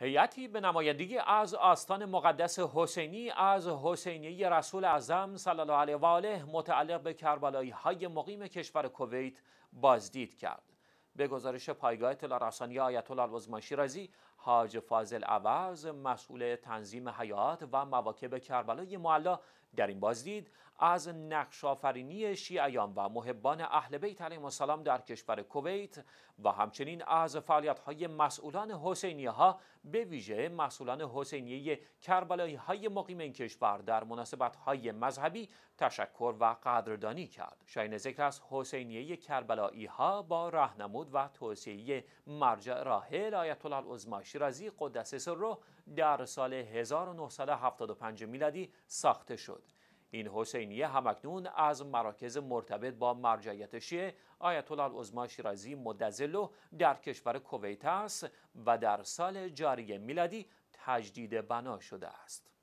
هیئتی به نمایندگی از آستان مقدس حسینی از حسینی رسول اعظم صلی الله علیه و آله متعلق به کربلایی های مقیم کشور کویت بازدید کرد. به گزارش پایگاه اطلاع رسانی آیت الله العظما شیرازی حاج فاضل عوض مسئول تنظیم حیات و مواکب کربلای معلا در این بازدید از نقش آفرینی شیعیان و محبان اهل بیت علیهم السلام در کشور کویت و همچنین از فعالیت های مسئولان حسینی ها به ویژه مسئولان حسینیه کربلایی های مقیم این کشور در مناسبت های مذهبی تشکر و قدردانی کرد. شاین ذکر از حسینیه کربلایی ها با راهنمود و توسعه مرجع راحل آیت الله العظما شیرازی قدس رو در سال 1975 میلادی ساخته شد این حسینیه همکنون از مراکز مرتبط با مرجعیت شیعه آیت الله العظما شیرازی مدزلو در کشور کویت است و در سال جاری میلادی تجدید بنا شده است